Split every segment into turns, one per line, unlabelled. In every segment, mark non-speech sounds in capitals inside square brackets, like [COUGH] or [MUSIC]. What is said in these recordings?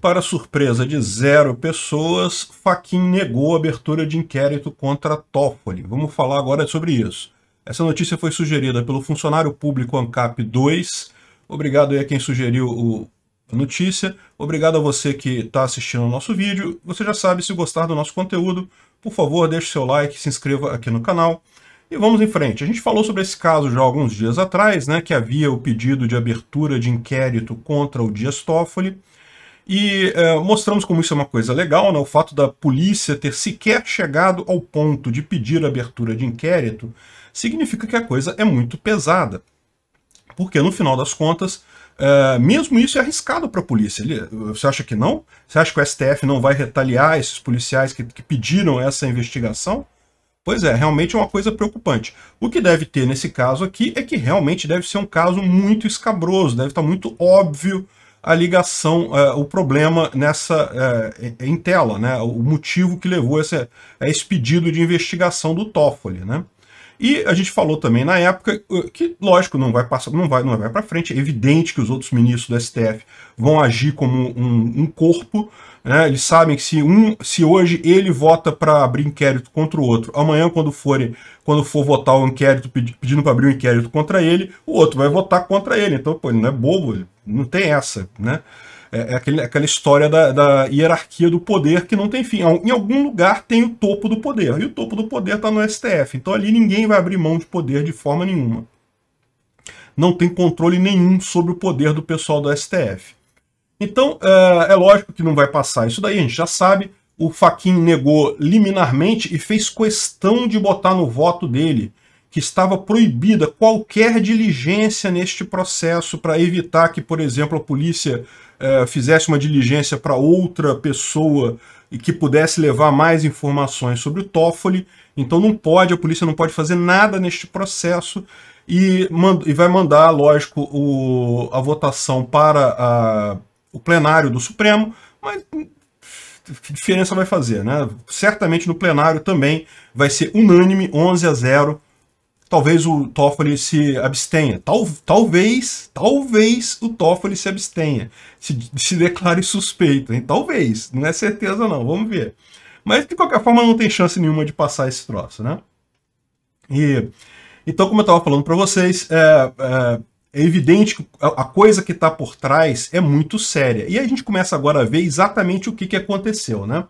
Para surpresa de zero pessoas, Faquin negou a abertura de inquérito contra Toffoli. Vamos falar agora sobre isso. Essa notícia foi sugerida pelo funcionário público ANCAP 2. Obrigado a quem sugeriu o, a notícia. Obrigado a você que está assistindo o nosso vídeo. Você já sabe, se gostar do nosso conteúdo, por favor, deixe seu like, se inscreva aqui no canal. E vamos em frente. A gente falou sobre esse caso já alguns dias atrás, né, que havia o pedido de abertura de inquérito contra o Dias Toffoli. E é, mostramos como isso é uma coisa legal, né? o fato da polícia ter sequer chegado ao ponto de pedir abertura de inquérito significa que a coisa é muito pesada. Porque, no final das contas, é, mesmo isso é arriscado para a polícia. Ele, você acha que não? Você acha que o STF não vai retaliar esses policiais que, que pediram essa investigação? Pois é, realmente é uma coisa preocupante. O que deve ter nesse caso aqui é que realmente deve ser um caso muito escabroso, deve estar muito óbvio a ligação, é, o problema nessa é, é em tela, né? o motivo que levou a esse, a esse pedido de investigação do Toffoli. Né? E a gente falou também na época uh, que, lógico, não vai passar, não vai, não vai para frente. É evidente que os outros ministros do STF vão agir como um, um corpo. Né? Eles sabem que se um, se hoje ele vota para abrir inquérito contra o outro, amanhã quando for, quando for votar o um inquérito pedindo para abrir um inquérito contra ele, o outro vai votar contra ele. Então, pô, ele não é bobo, ele não tem essa, né? É, é aquele, aquela história da, da, hierarquia do poder que não tem fim. Em algum lugar tem o topo do poder, e o topo do poder está no STF. Então ali ninguém vai abrir mão de poder de forma nenhuma. Não tem controle nenhum sobre o poder do pessoal do STF. Então, é, é lógico que não vai passar. Isso daí a gente já sabe. O Faquin negou liminarmente e fez questão de botar no voto dele que estava proibida qualquer diligência neste processo para evitar que, por exemplo, a polícia eh, fizesse uma diligência para outra pessoa e que pudesse levar mais informações sobre o Toffoli. Então não pode, a polícia não pode fazer nada neste processo e, manda, e vai mandar, lógico, o, a votação para a, o plenário do Supremo, mas hum, que diferença vai fazer, né? Certamente no plenário também vai ser unânime, 11 a 0, talvez o Toffoli se abstenha. Tal, talvez, talvez o Toffoli se abstenha, se, se declare suspeito. Hein? Talvez, não é certeza não, vamos ver. Mas de qualquer forma não tem chance nenhuma de passar esse troço, né? E, então, como eu estava falando para vocês, é, é, é evidente que a coisa que está por trás é muito séria. E a gente começa agora a ver exatamente o que, que aconteceu, né?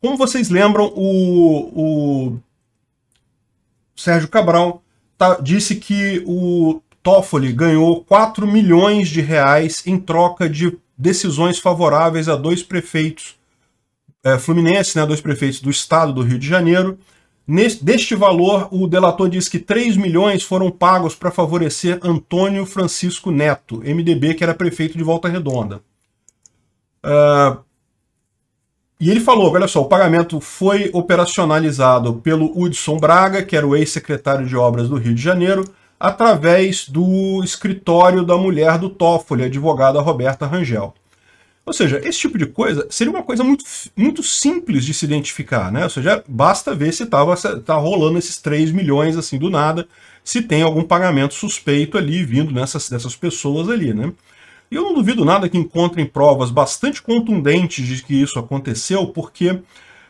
Como vocês lembram, o, o Sérgio Cabral tá, disse que o Toffoli ganhou 4 milhões de reais em troca de decisões favoráveis a dois prefeitos é, fluminense, né, dois prefeitos do estado do Rio de Janeiro. Neste, deste valor, o delator diz que 3 milhões foram pagos para favorecer Antônio Francisco Neto, MDB, que era prefeito de Volta Redonda. Uh, e ele falou, olha só, o pagamento foi operacionalizado pelo Hudson Braga, que era o ex-secretário de obras do Rio de Janeiro, através do escritório da mulher do Toffoli, a advogada Roberta Rangel. Ou seja, esse tipo de coisa seria uma coisa muito, muito simples de se identificar, né? Ou seja, basta ver se tava, tá rolando esses 3 milhões assim do nada, se tem algum pagamento suspeito ali vindo nessas, dessas pessoas ali, né? E eu não duvido nada que encontrem provas bastante contundentes de que isso aconteceu, porque,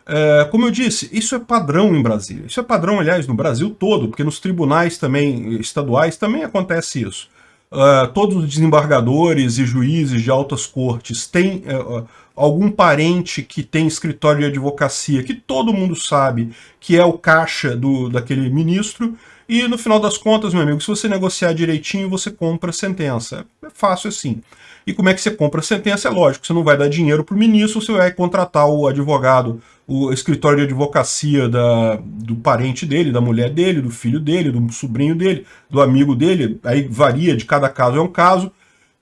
é, como eu disse, isso é padrão em Brasília. Isso é padrão, aliás, no Brasil todo, porque nos tribunais também estaduais também acontece isso. Uh, todos os desembargadores e juízes de altas cortes têm uh, algum parente que tem escritório de advocacia, que todo mundo sabe que é o caixa do, daquele ministro, e no final das contas, meu amigo, se você negociar direitinho, você compra a sentença. É fácil assim. E como é que você compra a sentença? É lógico, você não vai dar dinheiro para o ministro, você vai contratar o advogado, o escritório de advocacia da, do parente dele, da mulher dele, do filho dele, do sobrinho dele, do amigo dele, aí varia de cada caso é um caso,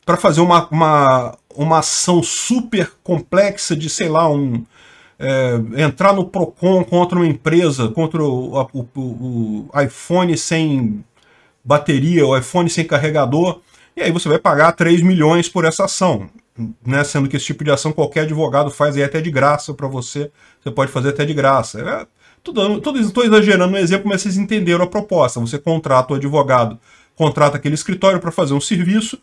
para fazer uma, uma, uma ação super complexa de, sei lá, um, é, entrar no PROCON contra uma empresa, contra o, o, o, iPhone sem bateria, o iPhone sem carregador, e aí você vai pagar 3 milhões por essa ação. Né? Sendo que esse tipo de ação qualquer advogado faz aí é até de graça para você, você pode fazer até de graça. É, tudo, estou exagerando um exemplo, mas vocês entenderam a proposta. Você contrata o advogado, contrata aquele escritório para fazer um serviço,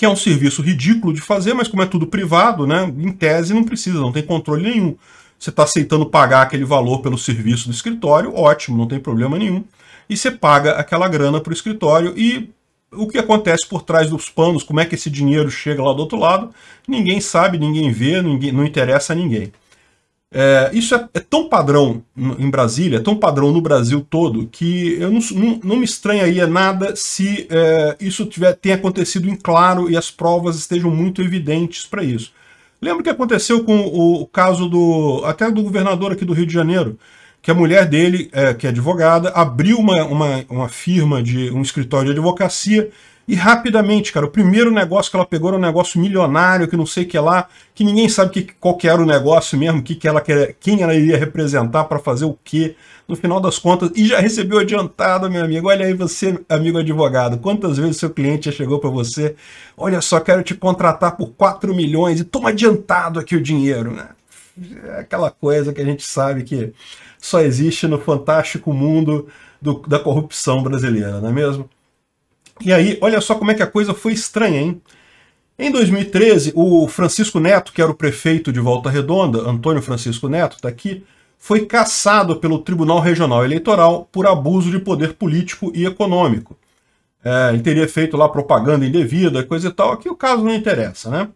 que é um serviço ridículo de fazer, mas como é tudo privado, né, em tese não precisa, não tem controle nenhum. Você está aceitando pagar aquele valor pelo serviço do escritório, ótimo, não tem problema nenhum. E você paga aquela grana para o escritório e o que acontece por trás dos panos, como é que esse dinheiro chega lá do outro lado, ninguém sabe, ninguém vê, ninguém, não interessa a ninguém. É, isso é, é, tão padrão em Brasília, é tão padrão no Brasil todo, que eu não, não, não me estranharia nada se é, isso tiver, tenha acontecido em claro e as provas estejam muito evidentes para isso. Lembro que aconteceu com o, o, caso do até do governador aqui do Rio de Janeiro, que a mulher dele, é, que é advogada, abriu uma, uma, uma firma, de um escritório de advocacia e rapidamente, cara, o primeiro negócio que ela pegou era um negócio milionário, que não sei o que lá, que ninguém sabe que, qual que era o negócio mesmo, que que ela quer, quem ela iria representar para fazer o quê, no final das contas, e já recebeu adiantado, meu amigo. Olha aí você, amigo advogado, quantas vezes seu cliente já chegou para você, olha só, quero te contratar por 4 milhões e toma adiantado aqui o dinheiro, né? É aquela coisa que a gente sabe que só existe no fantástico mundo do, da corrupção brasileira, não é mesmo? E aí, olha só como é que a coisa foi estranha, hein? Em 2013, o Francisco Neto, que era o prefeito de Volta Redonda, Antônio Francisco Neto, está aqui, foi cassado pelo Tribunal Regional Eleitoral por abuso de poder político e econômico. É, ele teria feito lá propaganda indevida, coisa e tal, aqui o caso não interessa, né?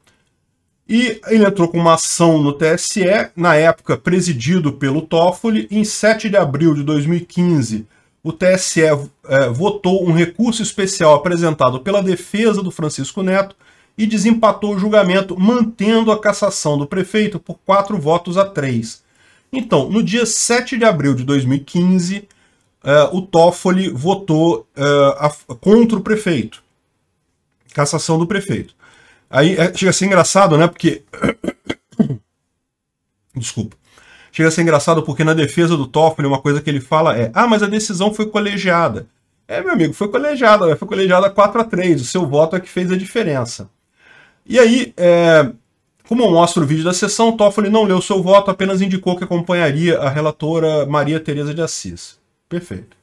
E ele entrou com uma ação no TSE, na época presidido pelo Toffoli, em 7 de abril de 2015, o TSE eh, votou um recurso especial apresentado pela defesa do Francisco Neto e desempatou o julgamento, mantendo a cassação do prefeito por quatro votos a três. Então, no dia 7 de abril de 2015, eh, o Toffoli votou eh, a, contra o prefeito. Cassação do prefeito. Aí é, chega a ser engraçado, né? Porque. [COUGHS] Desculpa chega a ser engraçado porque na defesa do Toffoli, uma coisa que ele fala é: ah, mas a decisão foi colegiada. É, meu amigo, foi colegiada, né? foi colegiada 4 a 3 o seu voto é que fez a diferença. E aí, é, como mostra o vídeo da sessão, Toffoli não leu seu voto, apenas indicou que acompanharia a relatora Maria Tereza de Assis. Perfeito.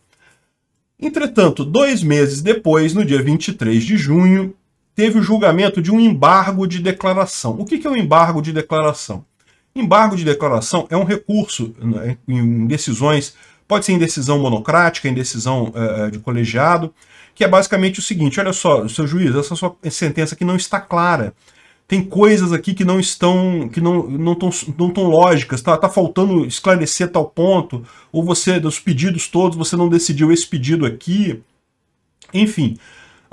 Entretanto, dois meses depois, no dia 23 de junho, teve o julgamento de um embargo de declaração. O que é um embargo de declaração? Embargo de declaração é um recurso né, em decisões, pode ser em decisão monocrática, em decisão uh, é, é, de colegiado, que é basicamente o seguinte, olha só, seu juiz, essa sua sentença aqui não está clara, tem coisas aqui que não estão que não não tão, não tão lógicas, tá, tá faltando esclarecer tal ponto, ou você, dos pedidos todos, você não decidiu esse pedido aqui, enfim,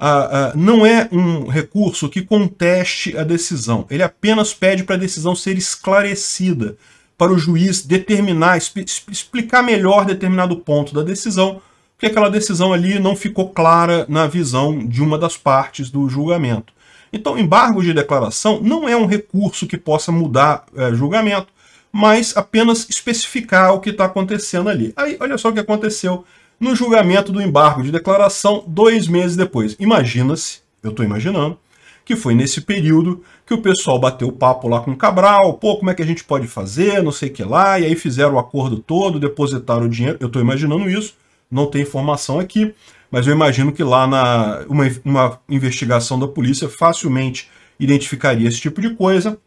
ah, ah, não é um recurso que conteste a decisão. Ele apenas pede para a decisão ser esclarecida, para o juiz determinar, explicar melhor determinado ponto da decisão, porque aquela decisão ali não ficou clara na visão de uma das partes do julgamento. Então, embargo de declaração não é um recurso que possa mudar é, julgamento, mas apenas especificar o que está acontecendo ali. Aí, olha só o que aconteceu no julgamento do embargo de declaração dois meses depois. Imagina-se, eu estou imaginando, que foi nesse período que o pessoal bateu papo lá com o Cabral, pô, como é que a gente pode fazer, não sei o que lá, e aí fizeram o acordo todo, depositaram o dinheiro, eu estou imaginando isso, não tem informação aqui, mas eu imagino que lá na uma, uma investigação da polícia facilmente identificaria esse tipo de coisa,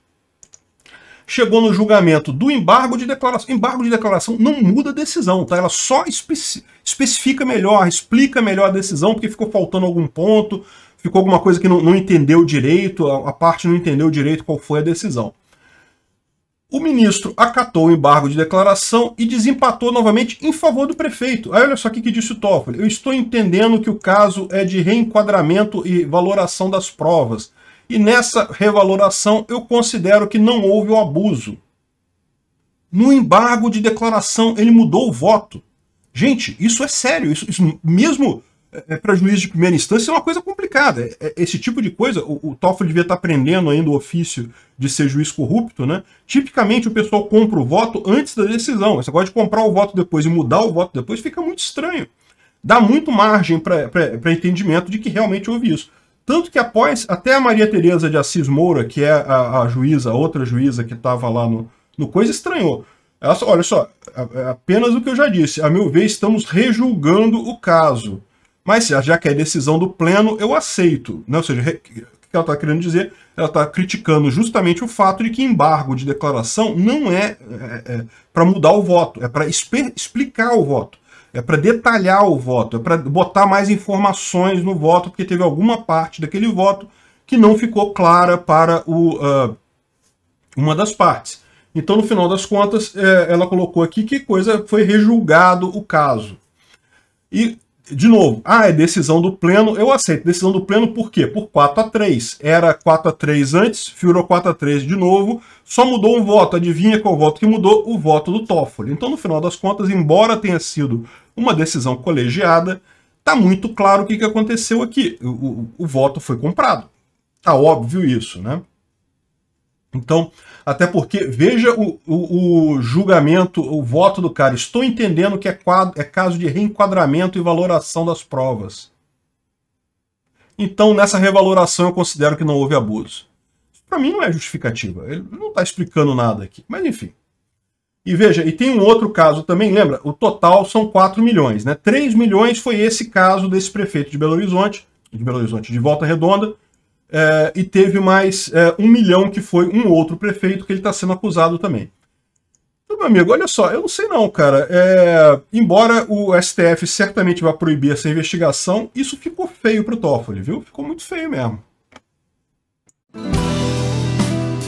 chegou no julgamento do embargo de declaração. Embargo de declaração não muda a decisão, tá? Ela só especi especifica melhor, explica melhor a decisão, porque ficou faltando algum ponto, ficou alguma coisa que não, não entendeu direito, a, a parte não entendeu direito qual foi a decisão. O ministro acatou o embargo de declaração e desempatou novamente em favor do prefeito. Aí olha só o que disse o Toffoli. Eu estou entendendo que o caso é de reenquadramento e valoração das provas. E nessa revaloração eu considero que não houve o abuso. No embargo de declaração ele mudou o voto. Gente, isso é sério. Isso, isso mesmo é, é para juiz de primeira instância é uma coisa complicada. É, é, esse tipo de coisa, o, o Toffoli devia estar tá aprendendo ainda o ofício de ser juiz corrupto, né? Tipicamente o pessoal compra o voto antes da decisão. você pode comprar o voto depois e mudar o voto depois fica muito estranho. Dá muito margem para entendimento de que realmente houve isso. Tanto que após, até a Maria Tereza de Assis Moura, que é a, a juíza, a outra juíza que estava lá no, no Coisa, estranhou. Ela, olha só, é apenas o que eu já disse. A meu ver, estamos rejulgando o caso. Mas já que é decisão do pleno, eu aceito. Né? Ou seja, o que ela está querendo dizer? Ela está criticando justamente o fato de que embargo de declaração não é, é, é para mudar o voto, é para explicar o voto é para detalhar o voto, é para botar mais informações no voto, porque teve alguma parte daquele voto que não ficou clara para o, uh, uma das partes. Então, no final das contas, é, ela colocou aqui que coisa foi rejulgado o caso. E de novo, ah, é decisão do pleno, eu aceito. Decisão do pleno por quê? Por 4 a 3 Era 4 a 3 antes, virou 4 a 3 de novo, só mudou um voto. Adivinha qual voto que mudou? O voto do Toffoli. Então, no final das contas, embora tenha sido uma decisão colegiada, tá muito claro o que, que aconteceu aqui. O, o, o voto foi comprado. Tá óbvio isso, né? Então, até porque, veja o, o, o, julgamento, o voto do cara. Estou entendendo que é, quadro, é caso de reenquadramento e valoração das provas. Então, nessa revaloração, eu considero que não houve abuso. Para mim, não é justificativa. Ele não está explicando nada aqui. Mas, enfim. E veja, e tem um outro caso também, lembra? O total são 4 milhões, né? 3 milhões foi esse caso desse prefeito de Belo Horizonte, de Belo Horizonte, de Volta Redonda, é, e teve mais é, um milhão que foi um outro prefeito que ele está sendo acusado também. Então, meu amigo, olha só, eu não sei não, cara. É, embora o STF certamente vá proibir essa investigação, isso ficou feio para o Toffoli, viu? Ficou muito feio mesmo.